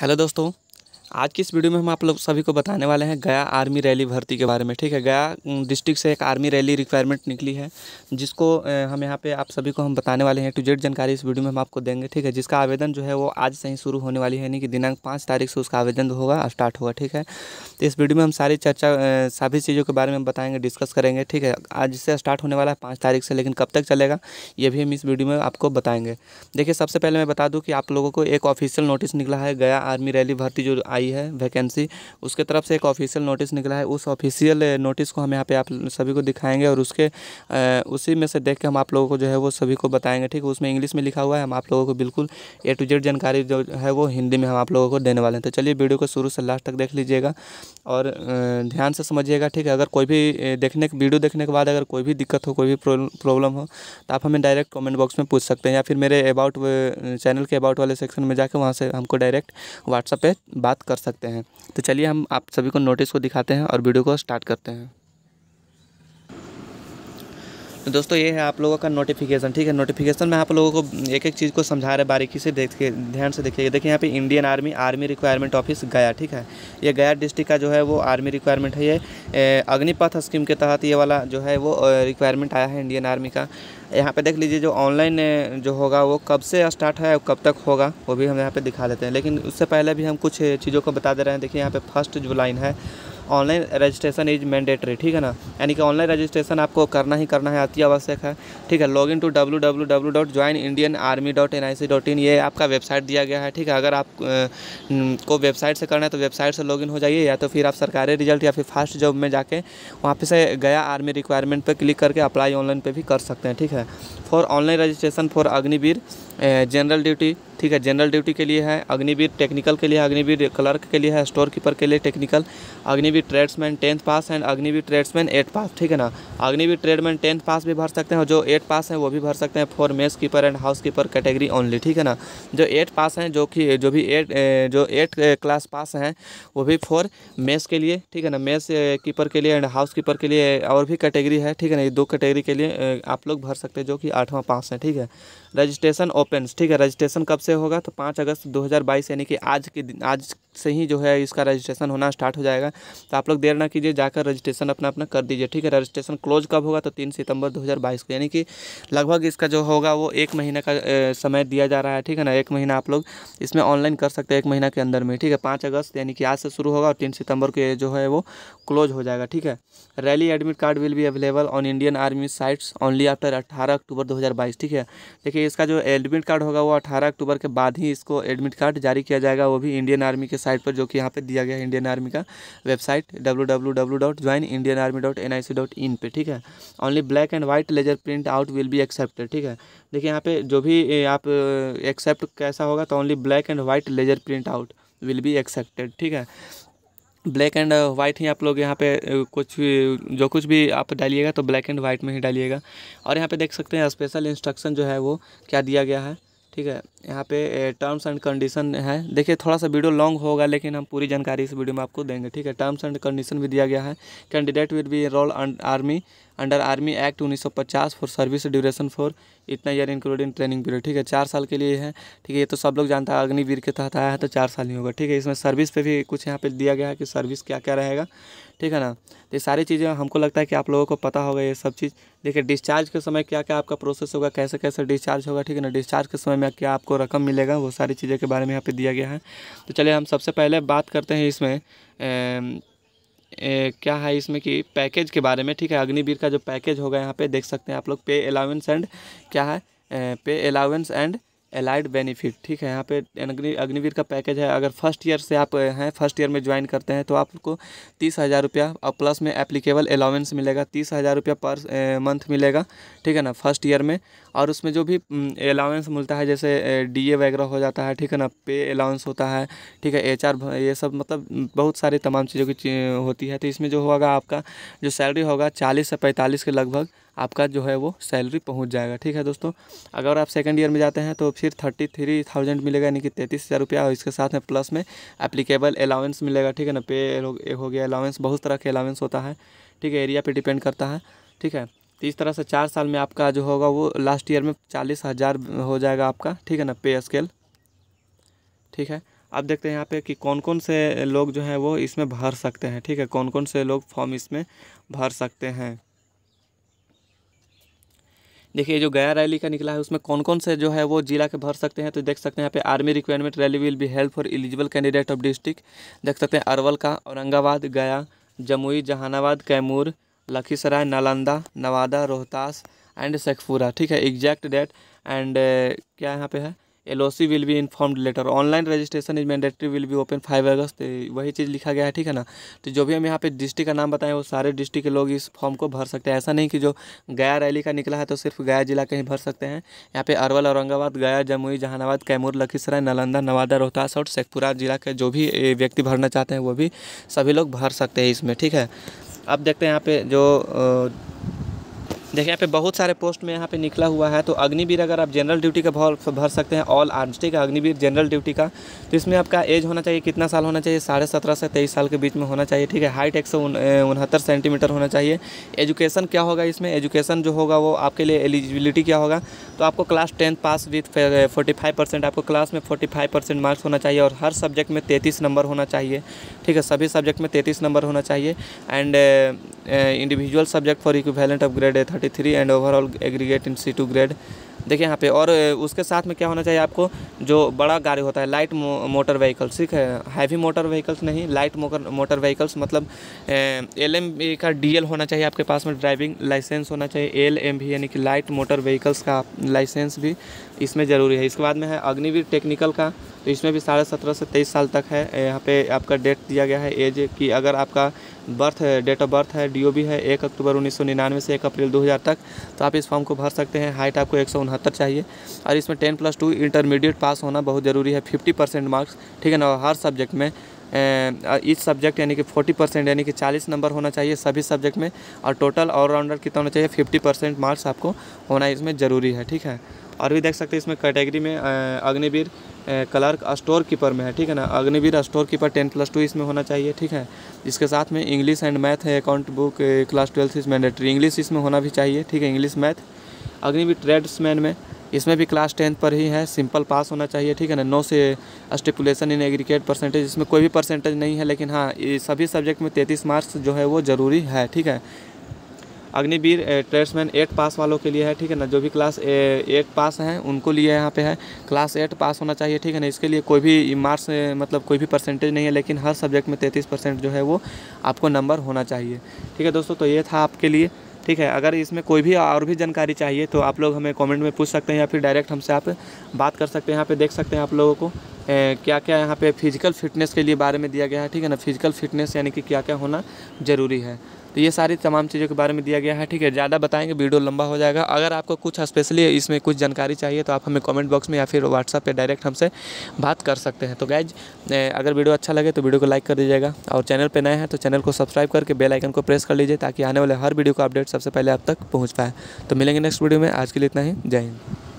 hello दोस्तों आज की इस वीडियो में हम आप लोग सभी को बताने वाले हैं गया आर्मी रैली भर्ती के बारे में ठीक है गया डिस्ट्रिक्ट से एक आर्मी रैली रिक्वायरमेंट निकली है जिसको हम यहाँ पे आप सभी को हम बताने वाले हैं टू जेड जानकारी इस वीडियो में हम आपको देंगे ठीक है जिसका आवेदन जो है वो आज से ही शुरू होने वाली है यानी कि दिनांक पाँच तारीख से उसका आवेदन होगा स्टार्ट होगा ठीक है तो इस वीडियो में हम सारी चर्चा सभी चीज़ों के बारे में बताएंगे डिस्कस करेंगे ठीक है आज से स्टार्ट होने वाला है पाँच तारीख से लेकिन कब तक चलेगा ये भी हम इस वीडियो में आपको बताएंगे देखिए सबसे पहले मैं बता दूँ कि आप लोगों को एक ऑफिशियल नोटिस निकला है गया आर्मी रैली भर्ती जो आई है वैकेंसी उसके तरफ से एक ऑफिशियल नोटिस निकला है उस ऑफिशियल नोटिस को हम यहाँ पे आप सभी को दिखाएंगे और उसके आ, उसी में से देख के हम आप लोगों को जो है वो सभी को बताएंगे ठीक है उसमें इंग्लिश में लिखा हुआ है हम आप लोगों को बिल्कुल ए टू जेड जानकारी जो है वो हिंदी में हम आप लोगों को देने वाले हैं तो चलिए वीडियो को शुरू से लास्ट तक देख लीजिएगा और ध्यान से समझिएगा ठीक है अगर कोई भी देखने वीडियो देखने के बाद अगर कोई भी दिक्कत हो कोई भी प्रॉब्लम हो तो आप हमें डायरेक्ट कॉमेंट बॉक्स में पूछ सकते हैं या फिर मेरे अबाउट चैनल के अबाउट वाले सेक्शन में जाकर वहाँ से हमको डायरेक्ट व्हाट्सअप पे बात कर सकते हैं तो चलिए हम आप सभी को नोटिस को दिखाते हैं और वीडियो को स्टार्ट करते हैं तो दोस्तों ये है आप लोगों का नोटिफिकेशन ठीक है नोटिफिकेशन में आप लोगों को एक एक चीज़ को समझा रहे बारीकी से देख के ध्यान से देखिए देखिए यहाँ पे Indian army army requirement office गया ठीक है ये गया डिस्ट्रिक्ट का जो है वो आर्मी रिक्वायरमेंट है ये अग्निपथ स्कीम के तहत ये वाला जो है वो रिक्वायरमेंट आया है इंडियन आर्मी का यहाँ पे देख लीजिए जो ऑनलाइन जो होगा वो कब से स्टार्ट है और कब तक होगा वो भी हम यहाँ पे दिखा देते हैं लेकिन उससे पहले भी हम कुछ चीज़ों को बता दे रहे हैं देखिए यहाँ पे फर्स्ट जो लाइन है ऑनलाइन रजिस्ट्रेशन इज मैंडेटरी ठीक है ना यानी कि ऑनलाइन रजिस्ट्रेशन आपको करना ही करना है अति आवश्यक है ठीक है log in to W W W dot join Indian army dot N I C dot in ये आपका वेबसाइट दिया गया है ठीक है अगर आप को वेबसाइट से करना है तो वेबसाइट से लॉग इन हो जाइए या तो फिर आप सरकारी रिजल्ट या फिर फास्ट जॉब में जाके वहाँ पर से गया आर्मी रिक्वायरमेंट पर क्लिक करके अप्लाई ऑनलाइन पर भी कर सकते हैं ठीक है for online registration for Agniveer general duty ठीक है जनरल ड्यूटी के लिए है अग्निवीर टेक्निकल के लिए अग्निवीर क्लर्क के लिए है स्टोर कीपर के लिए technical Agniveer tradesman tenth pass and Agniveer tradesman eight pass ठीक है ना अग्निवीर ट्रेडमैन टेंथ पास भी भर सकते हैं जो एट पास हैं वो भी भर सकते हैं for mess keeper and house keeper category only ठीक है ना जो एट पास हैं जो कि जो भी एट जो एट क्लास पास हैं वो भी फॉर मेस के लिए ठीक है ना मेस कीपर के लिए एंड हाउस कीपर के लिए और भी कैटेगरी है ठीक है ना ये दो कैटेगरी के लिए आप लोग भर सकते हैं जो कि आठवां पास हैं ठीक है रजिस्ट्रेशन ओपन ठीक है रजिस्ट्रेशन कब से से होगा तो पाँच अगस्त 2022 यानी कि आज के दिन आज से ही जो है इसका रजिस्ट्रेशन होना स्टार्ट हो जाएगा तो आप लोग देर ना कीजिए जाकर रजिस्ट्रेशन अपना अपना कर दीजिए ठीक है रजिस्ट्रेशन क्लोज कब होगा तो तीन सितंबर 2022 को यानी कि लगभग इसका जो होगा वो एक महीने का समय दिया जा रहा है ठीक है ना एक महीना आप लोग इसमें ऑनलाइन कर सकते हैं एक महीना के अंदर में ठीक है पाँच अगस्त यानी कि आज से शुरू होगा और तीन सितंबर को जो है वो क्लोज हो जाएगा ठीक है रैली एडमिट कार्ड विल भी available on Indian army sites only after अट्ठारह अक्टूबर दो ठीक है देखिए इसका जो एडमिट कार्ड होगा वो अठारह अक्टूबर के बाद ही इसको एडमिट कार्ड जारी किया जाएगा वो भी इंडियन आर्मी के साथ वेबसाइट पर जो कि यहाँ पे दिया गया है इंडियन आर्मी का website W W W dot join Indian army dot N I C dot in पर ठीक है only black and white laser print out will be accepted ठीक है देखिए यहाँ पे जो भी आप एक्सेप्ट कैसा होगा तो only black and white laser print out will be accepted ठीक है ब्लैक एंड वाइट ही आप लोग यहाँ पे कुछ जो कुछ भी आप डालिएगा तो ब्लैक एंड वाइट में ही डालिएगा और यहाँ पे देख सकते हैं स्पेशल इंस्ट्रक्शन जो है वो क्या दिया गया है ठीक है यहाँ पे टर्म्स एंड कंडीशन है देखिए थोड़ा सा वीडियो लॉन्ग होगा लेकिन हम पूरी जानकारी इस वीडियो में आपको देंगे ठीक है टर्म्स एंड कंडीशन भी दिया गया है candidate will be roll army under army act 1950 for service duration for इतना ईयर इंक्लूडिंग ट्रेनिंग पीरियड ठीक है चार साल के लिए है ठीक है ये तो सब लोग जानता है अग्निवीर के तहत आया है तो चार साल ही होगा ठीक है इसमें सर्विस पे भी कुछ यहाँ पे दिया गया है कि सर्विस क्या क्या रहेगा ठीक है ना तो ये सारी चीज़ें हमको लगता है कि आप लोगों को पता होगा ये सब चीज़ देखिए डिस्चार्ज के समय क्या क्या आपका प्रोसेस होगा कैसे कैसे डिस्चार्ज होगा ठीक है ना डिस्चार्ज के समय में क्या आपको रकम मिलेगा वो सारी चीज़ें के बारे में यहाँ पर दिया गया है तो चलिए हम सबसे पहले बात करते हैं इसमें ए, ए, क्या है इसमें कि पैकेज के बारे में ठीक है अग्निवीर का जो पैकेज होगा यहाँ पे देख सकते हैं आप लोग पे अलाउंस एंड क्या है ए, पे अलाउंस एंड एलाइड बेनिफिट ठीक है यहाँ पे अग्नि अग्निवीर का पैकेज है अगर फर्स्ट ईयर से आप हैं फर्स्ट ईयर में ज्वाइन करते हैं तो आपको तीस हज़ार रुपया और प्लस में एप्लीकेबल अलाउंस मिलेगा तीस हज़ार रुपया पर मंथ मिलेगा ठीक है ना फर्स्ट ईयर में और उसमें जो भी अलाउंस मिलता है जैसे डी वगैरह हो जाता है ठीक है ना पे अलाउंस होता है ठीक है एच ये सब मतलब बहुत सारी तमाम चीज़ों की होती है तो इसमें जो होगा आपका जो सैलरी होगा चालीस से पैंतालीस के लगभग आपका जो है वो सैलरी पहुंच जाएगा ठीक है दोस्तों अगर आप सेकंड ईयर में जाते हैं तो फिर थर्टी थ्री थाउजेंड मिलेगा यानी कि तैंतीस हज़ार रुपया और इसके साथ में प्लस में एप्लीकेबल अलाउंस मिलेगा ठीक है ना पे हो गया अलाउंस बहुत तरह के अलाउंस होता है ठीक है एरिया पर डिपेंड करता है ठीक है तो इस तरह से चार साल में आपका जो होगा वो लास्ट ईयर में चालीस हज़ार हो जाएगा आपका ठीक है ना पे स्केल ठीक है अब देखते हैं यहाँ पे कि कौन कौन से लोग जो हैं वो इसमें भर सकते हैं ठीक है कौन कौन से लोग फॉर्म इसमें भर सकते हैं देखिए जो गया रैली का निकला है उसमें कौन कौन से जो है वो जिला के भर सकते हैं तो देख सकते हैं यहाँ पे army requirement rally will be help for eligible candidate of district देख सकते हैं अरवल का औरंगाबाद गया जमुई जहानाबाद कैमूर लखीसराय नालंदा नवादा रोहतास एंड शेखपुरा ठीक है एग्जैक्ट डेट एंड क्या यहाँ पे है see will be informed later online registration is mandatory will be open five August वही चीज़ लिखा गया है ठीक है ना तो जो भी हम यहाँ पे डिस्ट्रिक्ट का नाम बताएं वो सारे डिस्ट्रिक्ट के लोग इस फॉर्म को भर सकते हैं ऐसा नहीं कि जो गया रैली का निकला है तो सिर्फ गया जिला कहीं भर सकते हैं यहाँ पे अरवल औरंगाबाद गया जमुई जहानाबाद कैमूर लखीसराय नालंदा नवादा रोहतास और शेखपुरा जिला के जो भी व्यक्ति भरना चाहते हैं वो भी सभी लोग भर सकते हैं इसमें ठीक है अब देखते हैं यहाँ पे जो देखिए यहाँ पे बहुत सारे पोस्ट में यहाँ पे निकला हुआ है तो अग्निवीर अगर आप जनरल ड्यूटी का भाव भर सकते हैं ऑल ठीक है अग्निवीर जनरल ड्यूटी का तो इसमें आपका एज होना चाहिए कितना साल होना चाहिए साढ़े सत्रह से तेईस साल के बीच में होना चाहिए ठीक है हाइट एक सौ उनहत्तर सेंटीमीटर होना चाहिए एजुकेशन क्या होगा इसमें एजुकेशन जो होगा वो आपके लिए एलिजिबिलिटी क्या होगा तो आपको class tenth pass with forty five percent आपको क्लास में फोर्टी फाइव परसेंट मार्क्स होना चाहिए और हर सब्जेक्ट में तैंतीस नंबर होना चाहिए ठीक है सभी सब्जेक्ट में तैंतीस नंबर होना चाहिए and individual subject for equivalent of grade A thirty three and overall aggregate in C two grade देखिए यहाँ पे और uh, उसके साथ में क्या होना चाहिए आपको जो बड़ा गाड़ी होता है लाइट मो, मोटर व्हीकल्स ठीक है हैवी मोटर व्हीकल्स नहीं लाइट मोटर मोटर व्हीकल्स मतलब एल एम बी का डी एल होना चाहिए आपके पास में ड्राइविंग लाइसेंस होना चाहिए एल एम भी यानी कि लाइट मोटर व्हीकल्स का लाइसेंस भी इसमें ज़रूरी है इसके बाद में है अग्निवीर टेक्निकल का तो इसमें भी साढ़े सत्रह से तेईस साल तक है यहाँ पे आपका डेट दिया गया है एज कि अगर आपका बर्थ डेट ऑफ बर्थ है डीओबी है एक अक्टूबर उन्नीस से एक अप्रैल 2000 तक तो आप इस फॉर्म को भर सकते हैं हाइट आपको एक चाहिए और इसमें ten plus two intermediate pass होना बहुत ज़रूरी है फिफ्टी परसेंट मार्क्स ठीक है ना हर सब्जेक्ट में इस सब्जेक्ट यानी कि 40 परसेंट यानी कि 40 नंबर होना चाहिए सभी सब्जेक्ट में और टोटल ऑलराउंडर कितना होना चाहिए फिफ्टी परसेंट मार्क्स आपको होना इसमें ज़रूरी है ठीक है और भी देख सकते हैं इसमें कैटेगरी में अग्निवीर क्लर्क स्टोर कीपर में है ठीक है ना Agniveer store keeper ten plus two इसमें होना चाहिए ठीक है इसके साथ में इंग्लिश एंड मैथ है account book class twelfth is mandatory English इसमें होना भी चाहिए ठीक है इंग्लिश मैथ अग्निवीर ट्रेड्समैन में इसमें भी क्लास टेंथ पर ही है सिंपल पास होना चाहिए ठीक है ना नो से स्टिपुलेशन इन एग्रीकेट परसेंटेज इसमें कोई भी परसेंटेज नहीं है लेकिन हाँ सभी सब्जेक्ट में तैंतीस मार्क्स जो है वो ज़रूरी है ठीक है अग्निवीर ट्रेड्समैन एट पास वालों के लिए है ठीक है ना जो भी क्लास एट पास हैं उनको लिए यहाँ पे है क्लास एट पास होना चाहिए ठीक है ना इसके लिए कोई भी मार्क्स मतलब कोई भी परसेंटेज नहीं है लेकिन हर सब्जेक्ट में तैंतीस परसेंट जो है वो आपको नंबर होना चाहिए ठीक है दोस्तों तो ये था आपके लिए ठीक है अगर इसमें कोई भी और भी जानकारी चाहिए तो आप लोग हमें कॉमेंट में पूछ सकते हैं या फिर डायरेक्ट हमसे आप बात कर सकते हैं यहाँ पर देख सकते हैं आप लोगों को ए, क्या क्या यहाँ पे फिजिकल फिटनेस के लिए बारे में दिया गया है ठीक है ना फिजिकल फिटनेस यानी कि क्या क्या होना ज़रूरी है तो ये सारी तमाम चीज़ों के बारे में दिया गया है ठीक है ज़्यादा बताएंगे वीडियो लंबा हो जाएगा अगर आपको कुछ स्पेशली इसमें कुछ जानकारी चाहिए तो आप हमें कमेंट बॉक्स में या फिर व्हाट्सअप पे डायरेक्ट हमसे बात कर सकते हैं तो गैज अगर वीडियो अच्छा लगे तो वीडियो को लाइक कर दीजिएगा और चैनल पर नए हैं तो चैनल को सब्सक्राइब करके बेलाइकन को प्रेस कर लीजिए ताकि आने वाले हर वीडियो का अपडेट सबसे पहले आप तक पहुँच पाए तो मिलेंगे नेक्स्ट वीडियो में आज के लिए इतना ही जय हिंद